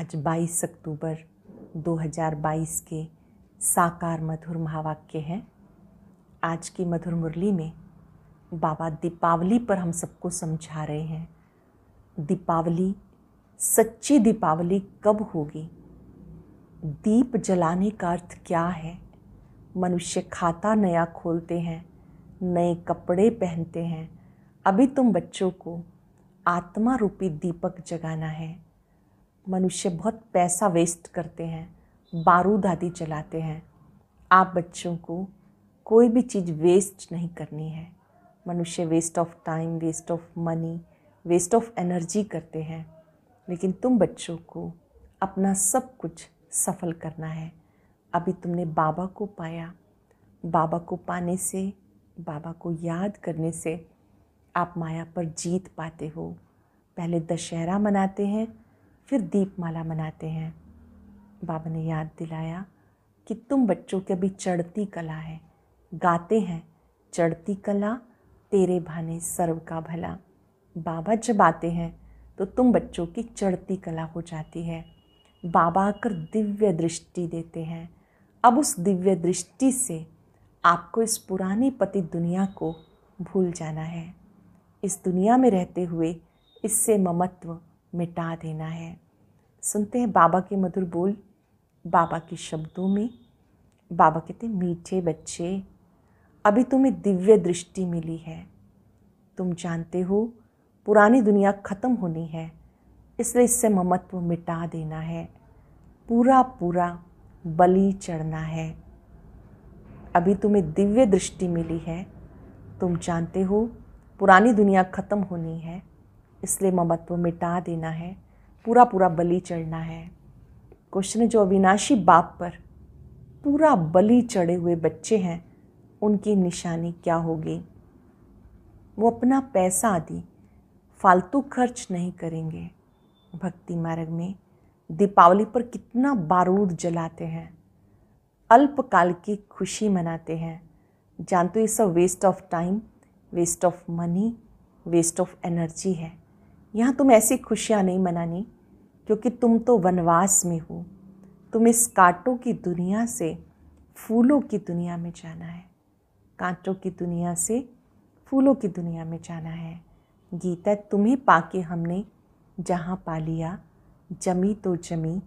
आज 22 अक्टूबर 2022 के साकार मधुर महावाक्य हैं आज की मधुर मुरली में बाबा दीपावली पर हम सबको समझा रहे हैं दीपावली सच्ची दीपावली कब होगी दीप जलाने का अर्थ क्या है मनुष्य खाता नया खोलते हैं नए कपड़े पहनते हैं अभी तुम बच्चों को आत्मा रूपी दीपक जगाना है मनुष्य बहुत पैसा वेस्ट करते हैं बारूद आदि चलाते हैं आप बच्चों को कोई भी चीज़ वेस्ट नहीं करनी है मनुष्य waste of time waste of money waste of energy करते हैं लेकिन तुम बच्चों को अपना सब कुछ सफल करना है अभी तुमने बाबा को पाया बाबा को पाने से बाबा को याद करने से आप माया पर जीत पाते हो पहले दशहरा मनाते हैं फिर दीपमाला मनाते हैं बाबा ने याद दिलाया कि तुम बच्चों की अभी चढ़ती कला है गाते हैं चढ़ती कला तेरे भाने सर्व का भला बाबा जब आते हैं तो तुम बच्चों की चढ़ती कला हो जाती है बाबा आकर दिव्य दृष्टि देते हैं अब उस दिव्य दृष्टि से आपको इस पुरानी पति दुनिया को भूल जाना है इस दुनिया में रहते हुए इससे ममत्व मिटा देना है सुनते हैं बाबा के मधुर बोल बाबा के शब्दों में बाबा कहते मीठे बच्चे अभी तुम्हें दिव्य दृष्टि मिली है तुम जानते हो पुरानी दुनिया ख़त्म होनी है इसलिए इससे ममत्व मिटा देना है पूरा पूरा बलि चढ़ना है अभी तुम्हें दिव्य दृष्टि मिली है तुम जानते हो पुरानी दुनिया ख़त्म होनी है इसलिए ममत्व मिटा देना है पूरा पूरा बलि चढ़ना है है जो अविनाशी बाप पर पूरा बलि चढ़े हुए बच्चे हैं उनकी निशानी क्या होगी वो अपना पैसा आदि फालतू खर्च नहीं करेंगे भक्ति मार्ग में दीपावली पर कितना बारूद जलाते हैं अल्पकाल की खुशी मनाते हैं जानते ये सब waste of time waste of money waste of energy है यहाँ तुम ऐसी खुशियाँ नहीं मनानी क्योंकि तुम तो वनवास में हो तुम इस कांटों की दुनिया से फूलों की दुनिया में जाना है कांटों की दुनिया से फूलों की दुनिया में जाना है गीता तुम्हें पाके हमने जहाँ पा लिया जमी तो जमी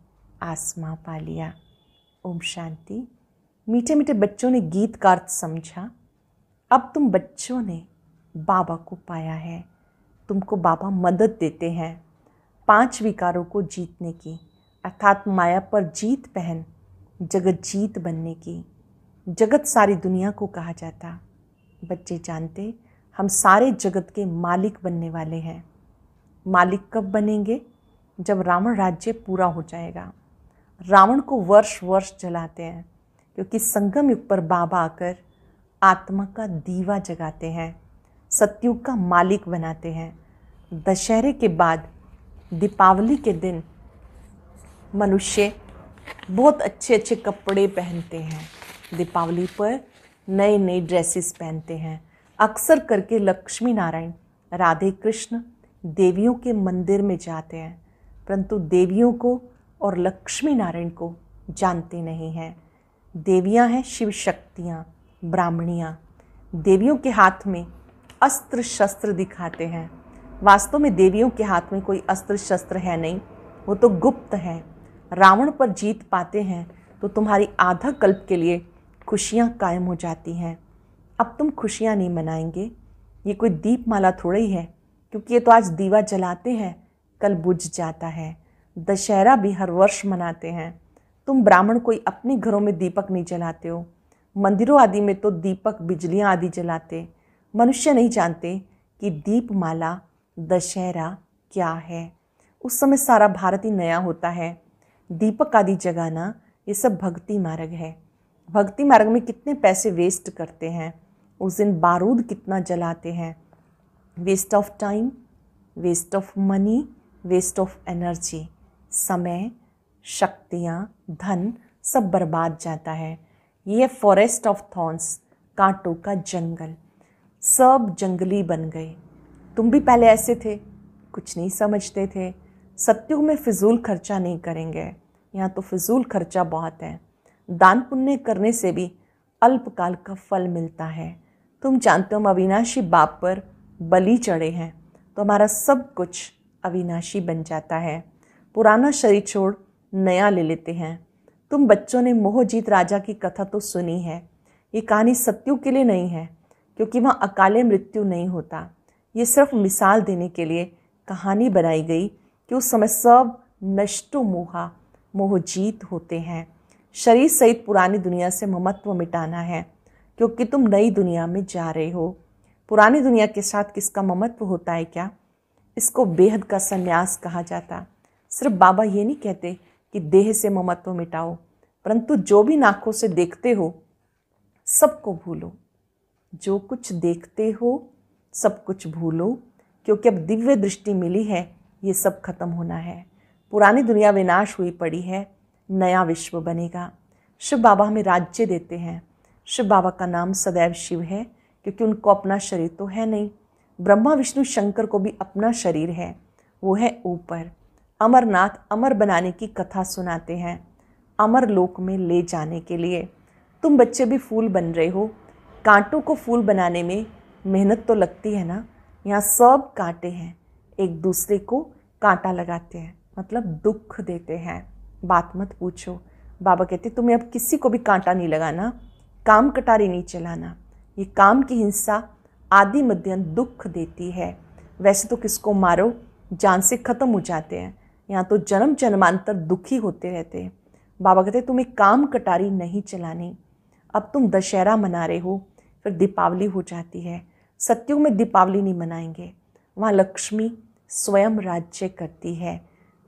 आसमां पा लिया ओम शांति मीठे मीठे बच्चों ने गीत का अर्थ समझा अब तुम बच्चों ने बाबा को पाया है तुमको बाबा मदद देते हैं पांच विकारों को जीतने की अर्थात माया पर जीत पहन जगत जीत बनने की जगत सारी दुनिया को कहा जाता बच्चे जानते हम सारे जगत के मालिक बनने वाले हैं मालिक कब बनेंगे जब रावण राज्य पूरा हो जाएगा रावण को वर्ष वर्ष जलाते हैं क्योंकि संगम युग पर बाबा आकर आत्मा का दीवा जगाते हैं सत्युग का मालिक बनाते हैं दशहरे के बाद दीपावली के दिन मनुष्य बहुत अच्छे अच्छे कपड़े पहनते हैं दीपावली पर नए नए ड्रेसेस पहनते हैं अक्सर करके लक्ष्मी नारायण राधे कृष्ण देवियों के मंदिर में जाते हैं परंतु देवियों को और लक्ष्मी नारायण को जानते नहीं हैं देवियां हैं शिव शक्तियाँ ब्राह्मणियाँ देवियों के हाथ में अस्त्र शस्त्र दिखाते हैं वास्तव में देवियों के हाथ में कोई अस्त्र शस्त्र है नहीं वो तो गुप्त है रावण पर जीत पाते हैं तो तुम्हारी आधा कल्प के लिए खुशियाँ कायम हो जाती हैं अब तुम खुशियाँ नहीं मनाएंगे ये कोई दीपमाला थोड़ा ही है क्योंकि ये तो आज दीवा जलाते हैं कल बुझ जाता है दशहरा भी हर वर्ष मनाते हैं तुम ब्राह्मण कोई अपने घरों में दीपक नहीं जलाते हो मंदिरों आदि में तो दीपक बिजलियाँ आदि जलाते मनुष्य नहीं जानते कि दीपमाला दशहरा क्या है उस समय सारा भारत ही नया होता है दीपक आदि जगाना ये सब भक्ति मार्ग है भक्ति मार्ग में कितने पैसे वेस्ट करते हैं उस दिन बारूद कितना जलाते हैं waste of time waste of money waste of energy समय शक्तियाँ धन सब बर्बाद जाता है ये फॉरेस्ट ऑफ थॉर्न्स कांटों का जंगल सब जंगली बन गए तुम भी पहले ऐसे थे कुछ नहीं समझते थे सत्यु में फिजूल खर्चा नहीं करेंगे यहाँ तो फिजूल खर्चा बहुत है दान पुण्य करने से भी अल्पकाल का फल मिलता है तुम जानते हो हम अविनाशी बाप पर बलि चढ़े हैं तो हमारा सब कुछ अविनाशी बन जाता है पुराना शरीर छोड़ नया ले लेते हैं तुम बच्चों ने मोहजीत राजा की कथा तो सुनी है ये कहानी सत्यु के लिए नहीं है क्योंकि वहाँ अकाले मृत्यु नहीं होता ये सिर्फ मिसाल देने के लिए कहानी बनाई गई कि उस समय सब नष्टो मोहा मोहजीत होते हैं शरीर सहित पुरानी दुनिया से ममत्व मिटाना है क्योंकि तुम नई दुनिया में जा रहे हो पुरानी दुनिया के साथ किसका ममत्व होता है क्या इसको बेहद का संन्यास कहा जाता सिर्फ बाबा ये नहीं कहते कि देह से ममत्व मिटाओ परंतु जो भी नाखों से देखते हो सबको भूलो जो कुछ देखते हो सब कुछ भूलो क्योंकि अब दिव्य दृष्टि मिली है ये सब खत्म होना है पुरानी दुनिया विनाश हुई पड़ी है नया विश्व बनेगा शिव बाबा हमें राज्य देते हैं शिव बाबा का नाम सदैव शिव है क्योंकि उनको अपना शरीर तो है नहीं ब्रह्मा विष्णु शंकर को भी अपना शरीर है वो है ऊपर अमरनाथ अमर बनाने की कथा सुनाते हैं अमर लोक में ले जाने के लिए तुम बच्चे भी फूल बन रहे हो कांटों को फूल बनाने में मेहनत तो लगती है ना यहाँ सब कांटे हैं एक दूसरे को कांटा लगाते हैं मतलब दुख देते हैं बात मत पूछो बाबा कहते तुम्हें अब किसी को भी कांटा नहीं लगाना काम कटारी नहीं चलाना ये काम की हिंसा आदि मध्यन दुख देती है वैसे तो किसको मारो जान से ख़त्म हो जाते हैं यहाँ तो जन्म जन्मांतर दुखी होते रहते हैं बाबा कहते तुम्हें काम कटारी नहीं चलानी अब तुम दशहरा मना रहे हो फिर दीपावली हो जाती है सत्युग में दीपावली नहीं मनाएंगे वहाँ लक्ष्मी स्वयं राज्य करती है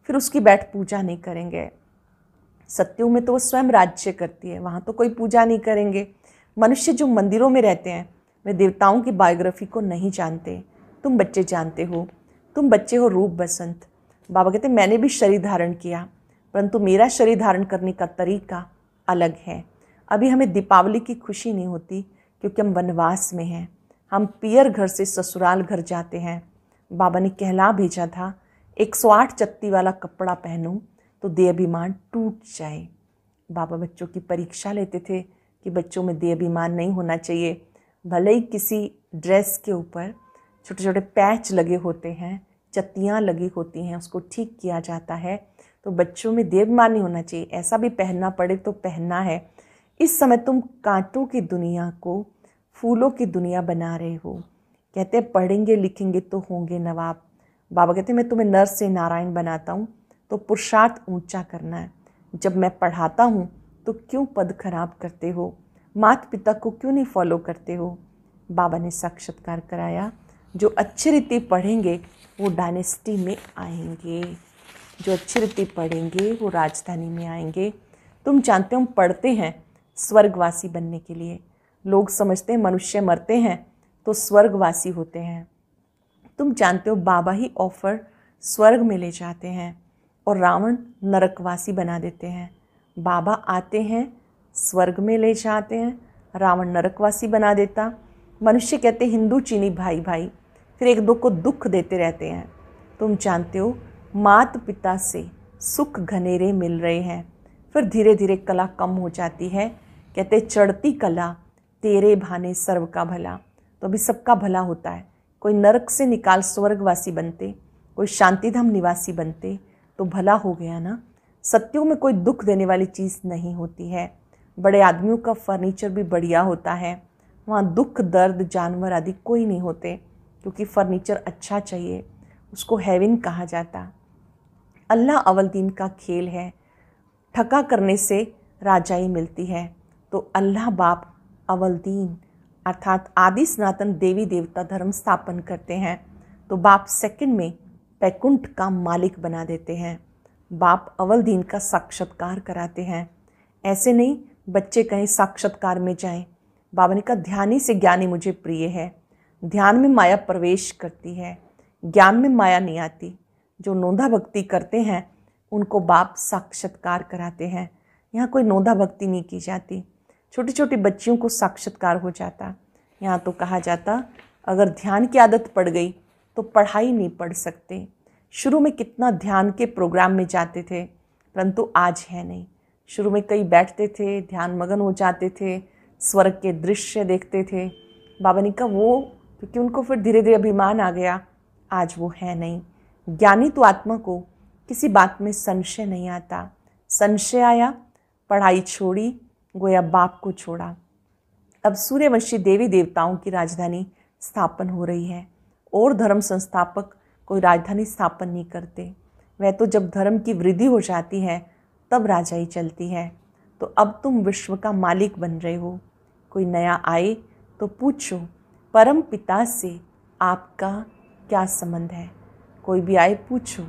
फिर उसकी बैठ पूजा नहीं करेंगे सत्युग में तो वो स्वयं राज्य करती है वहाँ तो कोई पूजा नहीं करेंगे मनुष्य जो मंदिरों में रहते हैं वे देवताओं की बायोग्राफी को नहीं जानते तुम बच्चे जानते हो तुम बच्चे हो रूप बसंत बाबा कहते मैंने भी शरीर धारण किया परंतु मेरा शरीर धारण करने का तरीका अलग है अभी हमें दीपावली की खुशी नहीं होती क्योंकि हम वनवास में हैं हम पियर घर से ससुराल घर जाते हैं बाबा ने कहला भेजा था 108 चत्ती वाला कपड़ा पहनूं तो देह अभिमान टूट जाए बाबा बच्चों की परीक्षा लेते थे कि बच्चों में देह अभिमान नहीं होना चाहिए भले ही किसी ड्रेस के ऊपर छोटे छोटे पैच लगे होते हैं चत्तियाँ लगी होती हैं उसको ठीक किया जाता है तो बच्चों में अभिमान नहीं होना चाहिए ऐसा भी पहनना पड़े तो पहनना है इस समय तुम कांटों की दुनिया को फूलों की दुनिया बना रहे हो कहते हैं पढ़ेंगे लिखेंगे तो होंगे नवाब बाबा कहते हैं मैं तुम्हें नर से नारायण बनाता हूँ तो पुरुषार्थ ऊंचा करना है जब मैं पढ़ाता हूँ तो क्यों पद खराब करते हो माता पिता को क्यों नहीं फॉलो करते हो बाबा ने साक्षात्कार कराया जो अच्छी रीति पढ़ेंगे वो डायनेस्टी में आएंगे जो अच्छी रीति पढ़ेंगे वो राजधानी में आएंगे तुम जानते हो हम पढ़ते हैं स्वर्गवासी बनने के लिए लोग समझते हैं मनुष्य मरते हैं तो स्वर्गवासी होते हैं तुम जानते हो बाबा ही ऑफर स्वर्ग में ले जाते हैं और रावण नरकवासी बना देते हैं बाबा आते हैं स्वर्ग में ले जाते हैं रावण नरकवासी बना देता मनुष्य कहते हिंदू चीनी भाई भाई फिर एक दो को दुख देते रहते हैं तुम जानते हो मात पिता से सुख घनेरे मिल रहे हैं फिर धीरे धीरे कला कम हो जाती है कहते चढ़ती कला तेरे भाने सर्व का भला तो अभी सबका भला होता है कोई नरक से निकाल स्वर्गवासी बनते कोई शांतिधाम निवासी बनते तो भला हो गया ना सत्यों में कोई दुख देने वाली चीज़ नहीं होती है बड़े आदमियों का फर्नीचर भी बढ़िया होता है वहाँ दुख दर्द जानवर आदि कोई नहीं होते क्योंकि फर्नीचर अच्छा चाहिए उसको हैविन कहा जाता अल्लाह अवलदीन का खेल है ठका करने से राजाई मिलती है तो अल्लाह बाप अवलदीन अर्थात आदि सनातन देवी देवता धर्म स्थापन करते हैं तो बाप सेकंड में पैकुंठ का मालिक बना देते हैं बाप अवल दीन का साक्षात्कार कराते हैं ऐसे नहीं बच्चे कहीं साक्षात्कार में जाएं बाबा ने कहा ध्यान ही से ज्ञानी मुझे प्रिय है ध्यान में माया प्रवेश करती है ज्ञान में माया नहीं आती जो नोंधा भक्ति करते हैं उनको बाप साक्षात्कार कराते हैं यहाँ कोई नोंधा भक्ति नहीं की जाती छोटी छोटी बच्चियों को साक्षात्कार हो जाता यहाँ तो कहा जाता अगर ध्यान की आदत पड़ गई तो पढ़ाई नहीं पढ़ सकते शुरू में कितना ध्यान के प्रोग्राम में जाते थे परंतु आज है नहीं शुरू में कई बैठते थे ध्यान मगन हो जाते थे स्वर्ग के दृश्य देखते थे बाबा ने कहा वो क्योंकि उनको फिर धीरे धीरे अभिमान आ गया आज वो है नहीं ज्ञानी तो आत्मा को किसी बात में संशय नहीं आता संशय आया पढ़ाई छोड़ी गोया बाप को छोड़ा अब सूर्यवंशी देवी देवताओं की राजधानी स्थापन हो रही है और धर्म संस्थापक कोई राजधानी स्थापन नहीं करते वह तो जब धर्म की वृद्धि हो जाती है तब राजाई चलती है तो अब तुम विश्व का मालिक बन रहे हो कोई नया आए तो पूछो परम पिता से आपका क्या संबंध है कोई भी आए पूछो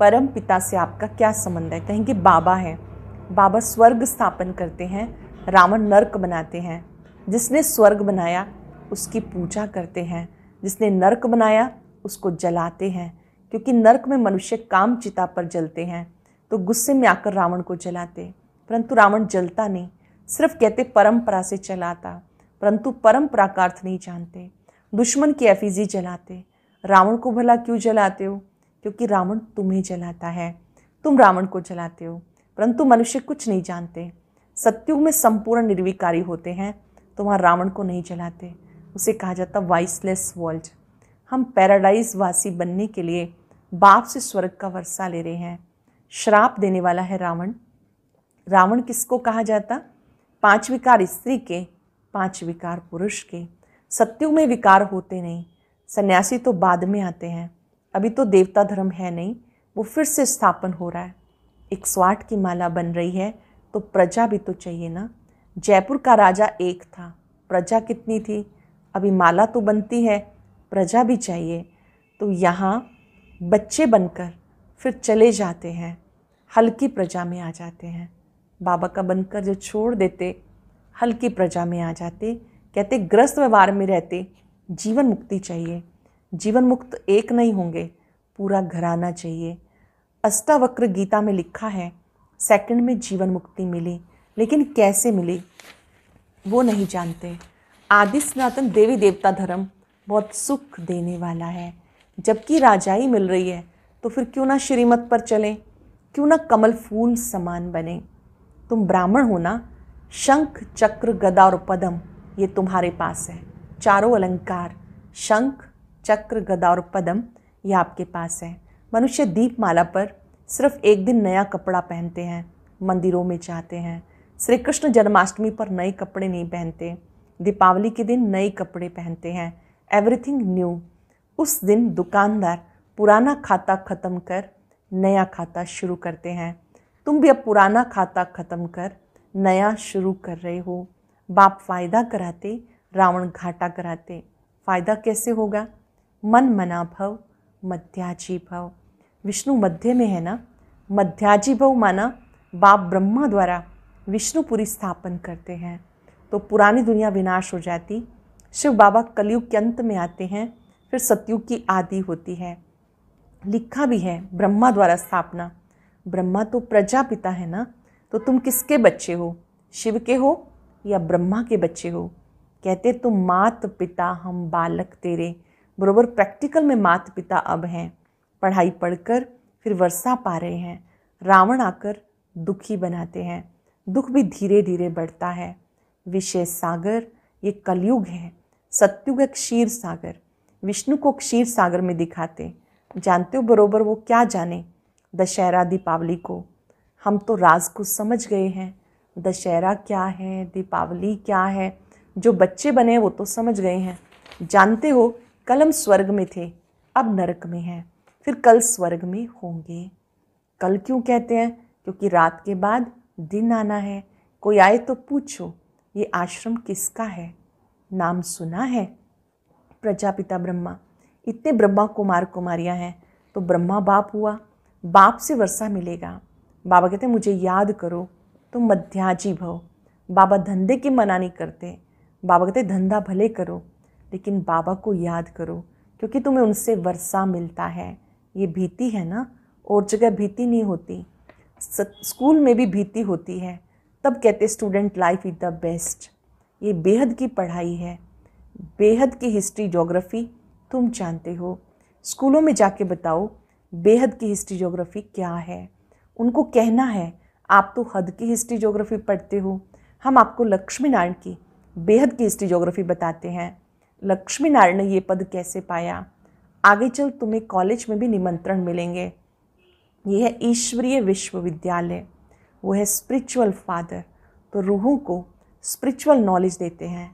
परम पिता से आपका क्या संबंध है कहेंगे बाबा है बाबा स्वर्ग स्थापन करते हैं रावण नर्क बनाते हैं जिसने स्वर्ग बनाया उसकी पूजा करते हैं जिसने नर्क बनाया उसको जलाते हैं क्योंकि नर्क में मनुष्य काम चिता पर जलते हैं तो गुस्से में आकर रावण को जलाते परंतु रावण जलता नहीं सिर्फ कहते परंपरा से चलाता परंतु परंपरा का अर्थ नहीं जानते दुश्मन की एफिजी जलाते रावण को भला क्यों जलाते हो क्योंकि रावण तुम्हें जलाता है तुम रावण को जलाते हो परंतु मनुष्य कुछ नहीं जानते सत्युग में संपूर्ण निर्विकारी होते हैं तो वहाँ रावण को नहीं जलाते उसे कहा जाता वाइसलेस वर्ल्ड हम पैराडाइज वासी बनने के लिए बाप से स्वर्ग का वर्षा ले रहे हैं श्राप देने वाला है रावण रावण किसको कहा जाता पांच विकार स्त्री के पांच विकार पुरुष के सत्युग में विकार होते नहीं सन्यासी तो बाद में आते हैं अभी तो देवता धर्म है नहीं वो फिर से स्थापन हो रहा है एक स्वाट की माला बन रही है तो प्रजा भी तो चाहिए ना जयपुर का राजा एक था प्रजा कितनी थी अभी माला तो बनती है प्रजा भी चाहिए तो यहाँ बच्चे बनकर फिर चले जाते हैं हल्की प्रजा में आ जाते हैं बाबा का बनकर जो छोड़ देते हल्की प्रजा में आ जाते कहते ग्रस्त व्यवहार में रहते जीवन मुक्ति चाहिए जीवन मुक्त एक नहीं होंगे पूरा घराना चाहिए अष्टावक्र गीता में लिखा है सेकंड में जीवन मुक्ति मिली लेकिन कैसे मिली वो नहीं जानते आदि सनातन देवी देवता धर्म बहुत सुख देने वाला है जबकि राजाई मिल रही है तो फिर क्यों ना श्रीमत पर चलें क्यों ना कमल फूल समान बने तुम ब्राह्मण हो ना शंख चक्र गदा और पदम ये तुम्हारे पास है चारों अलंकार शंख चक्र गदा और पदम ये आपके पास है मनुष्य दीपमाला पर सिर्फ एक दिन नया कपड़ा पहनते हैं मंदिरों में जाते हैं श्री कृष्ण जन्माष्टमी पर नए कपड़े नहीं पहनते दीपावली के दिन नए कपड़े पहनते हैं एवरीथिंग न्यू उस दिन दुकानदार पुराना खाता ख़त्म कर नया खाता शुरू करते हैं तुम भी अब पुराना खाता ख़त्म कर नया शुरू कर रहे हो बाप फायदा कराते रावण घाटा कराते फायदा कैसे होगा मन मना भव मध्याजी भव विष्णु मध्य में है ना मध्याजीभव माना बाप ब्रह्मा द्वारा विष्णुपुरी स्थापन करते हैं तो पुरानी दुनिया विनाश हो जाती शिव बाबा कलयुग के अंत में आते हैं फिर सतयुग की आदि होती है लिखा भी है ब्रह्मा द्वारा स्थापना ब्रह्मा तो प्रजापिता है ना तो तुम किसके बच्चे हो शिव के हो या ब्रह्मा के बच्चे हो कहते तुम मात पिता हम बालक तेरे बरोबर प्रैक्टिकल में मात पिता अब हैं पढ़ाई पढ़कर फिर वर्षा पा रहे हैं रावण आकर दुखी बनाते हैं दुख भी धीरे धीरे बढ़ता है विषय सागर ये कलयुग है सत्युग है क्षीर सागर विष्णु को क्षीर सागर में दिखाते जानते हो बरोबर वो क्या जाने दशहरा दीपावली को हम तो राज को समझ गए हैं दशहरा क्या है दीपावली क्या है जो बच्चे बने वो तो समझ गए हैं जानते हो कलम स्वर्ग में थे अब नरक में हैं फिर कल स्वर्ग में होंगे कल क्यों कहते हैं क्योंकि रात के बाद दिन आना है कोई आए तो पूछो ये आश्रम किसका है नाम सुना है प्रजापिता ब्रह्मा इतने ब्रह्मा कुमार कुमारियाँ हैं तो ब्रह्मा बाप हुआ बाप से वर्षा मिलेगा बाबा कहते हैं मुझे याद करो तो मध्याजी भव बाबा धंधे की मना नहीं करते बाबा कहते धंधा भले करो लेकिन बाबा को याद करो क्योंकि तुम्हें उनसे वर्षा मिलता है ये भीती है ना और जगह भीती नहीं होती स्कूल में भी भीती होती है तब कहते student life is the best ये बेहद की पढ़ाई है बेहद की हिस्ट्री जोग्राफ़ी तुम जानते हो स्कूलों में जाके बताओ बेहद की हिस्ट्री जोग्राफ़ी क्या है उनको कहना है आप तो हद की हिस्ट्री जोग्राफ़ी पढ़ते हो हम आपको लक्ष्मी नारायण की बेहद की हिस्ट्री जोग्राफ़ी बताते हैं लक्ष्मी नारायण ने ये पद कैसे पाया आगे चल तुम्हें कॉलेज में भी निमंत्रण मिलेंगे ये है ईश्वरीय विश्वविद्यालय वो है स्पिरिचुअल फादर तो रूहों को स्पिरिचुअल नॉलेज देते हैं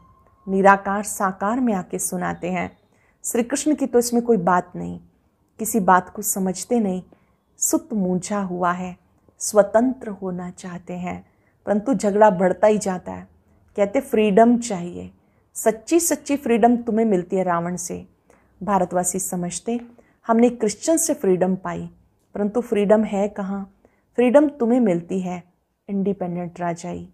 निराकार साकार में आके सुनाते हैं श्री कृष्ण की तो इसमें कोई बात नहीं किसी बात को समझते नहीं सुत मूझा हुआ है स्वतंत्र होना चाहते हैं परंतु झगड़ा बढ़ता ही जाता है कहते फ्रीडम चाहिए सच्ची सच्ची फ्रीडम तुम्हें मिलती है रावण से भारतवासी समझते हमने क्रिश्चन से फ्रीडम पाई परंतु फ्रीडम है कहाँ फ्रीडम तुम्हें मिलती है इंडिपेंडेंट राजाई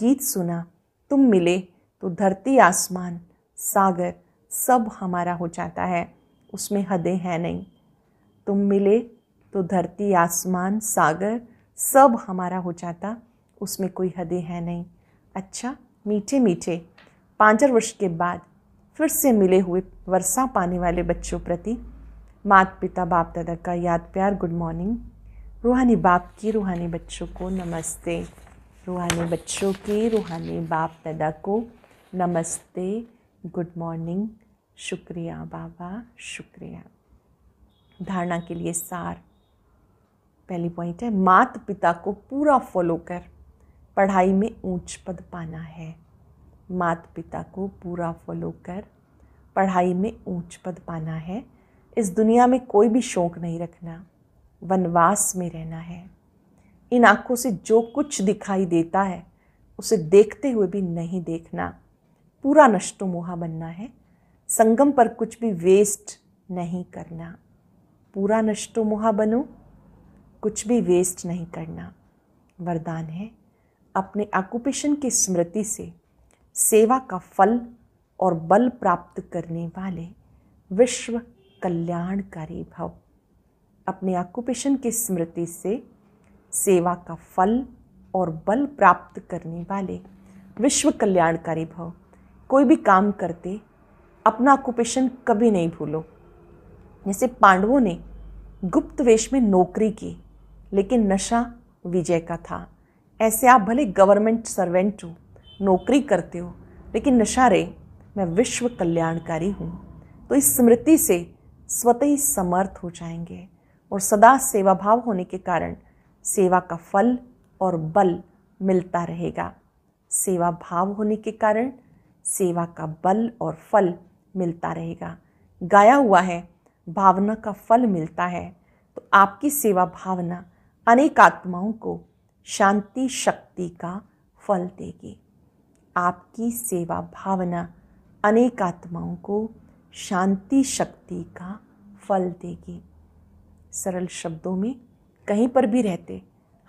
गीत सुना तुम मिले तो धरती आसमान सागर सब हमारा हो जाता है उसमें हदें हैं नहीं तुम मिले तो धरती आसमान सागर सब हमारा हो जाता उसमें कोई हदें हैं नहीं अच्छा मीठे मीठे पाँच वर्ष के बाद फिर से मिले हुए वर्षा पाने वाले बच्चों प्रति माता पिता बाप दादा का याद प्यार गुड मॉर्निंग रूहानी बाप की रूहानी बच्चों को नमस्ते रूहानी बच्चों की रूहानी बाप दादा को नमस्ते गुड मॉर्निंग शुक्रिया बाबा शुक्रिया धारणा के लिए सार पहली पॉइंट है मात पिता को पूरा फॉलो कर पढ़ाई में ऊंच पद पाना है माता पिता को पूरा फॉलो कर पढ़ाई में ऊंच पद पाना है इस दुनिया में कोई भी शौक नहीं रखना वनवास में रहना है इन आँखों से जो कुछ दिखाई देता है उसे देखते हुए भी नहीं देखना पूरा मोहा बनना है संगम पर कुछ भी वेस्ट नहीं करना पूरा मोहा बनो कुछ भी वेस्ट नहीं करना वरदान है अपने ऑक्यूपेशन की स्मृति से सेवा का फल और बल प्राप्त करने वाले विश्व कल्याणकारी भव अपने ऑक्युपेशन की स्मृति से सेवा का फल और बल प्राप्त करने वाले विश्व कल्याणकारी भव कोई भी काम करते अपना ऑक्युपेशन कभी नहीं भूलो जैसे पांडवों ने गुप्त वेश में नौकरी की लेकिन नशा विजय का था ऐसे आप भले गवर्नमेंट सर्वेंट हो नौकरी करते हो लेकिन नशा रे मैं विश्व कल्याणकारी हूँ तो इस स्मृति से स्वतः ही समर्थ हो जाएंगे और सदा सेवा भाव होने के कारण सेवा का फल और बल मिलता रहेगा सेवा भाव होने के कारण सेवा का बल और फल मिलता रहेगा गाया हुआ है भावना का फल मिलता है तो आपकी सेवा भावना अनेक आत्माओं को शांति शक्ति का फल देगी आपकी सेवा भावना अनेक आत्माओं को शांति शक्ति का फल देगी सरल शब्दों में कहीं पर भी रहते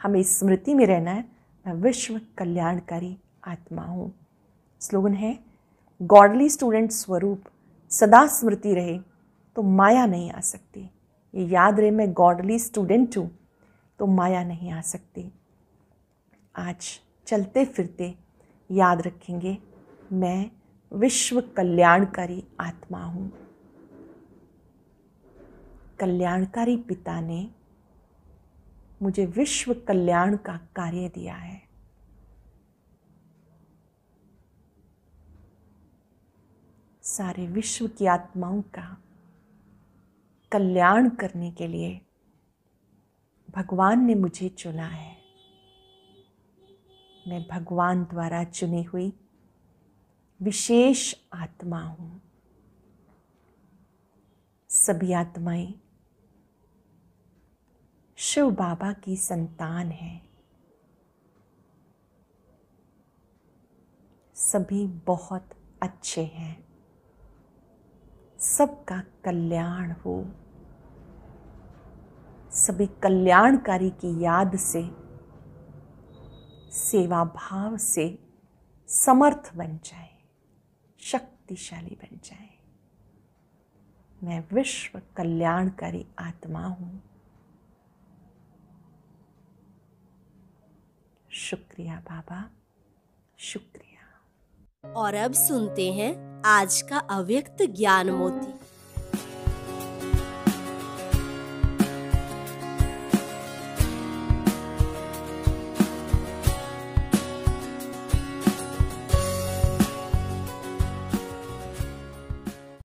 हमें स्मृति में रहना है मैं विश्व कल्याणकारी आत्मा हूँ स्लोगन है गॉडली स्टूडेंट स्वरूप सदा स्मृति रहे तो माया नहीं आ सकती ये याद रहे मैं गॉडली स्टूडेंट हूँ तो माया नहीं आ सकती आज चलते फिरते याद रखेंगे मैं विश्व कल्याणकारी आत्मा हूँ कल्याणकारी पिता ने मुझे विश्व कल्याण का कार्य दिया है सारे विश्व की आत्माओं का कल्याण करने के लिए भगवान ने मुझे चुना है मैं भगवान द्वारा चुनी हुई विशेष आत्मा हूँ सभी आत्माएं शिव बाबा की संतान है सभी बहुत अच्छे हैं सबका कल्याण हो सभी कल्याणकारी की याद से सेवा भाव से समर्थ बन जाए शक्तिशाली बन जाए मैं विश्व कल्याणकारी आत्मा हूं शुक्रिया बाबा शुक्रिया और अब सुनते हैं आज का अव्यक्त ज्ञान मोती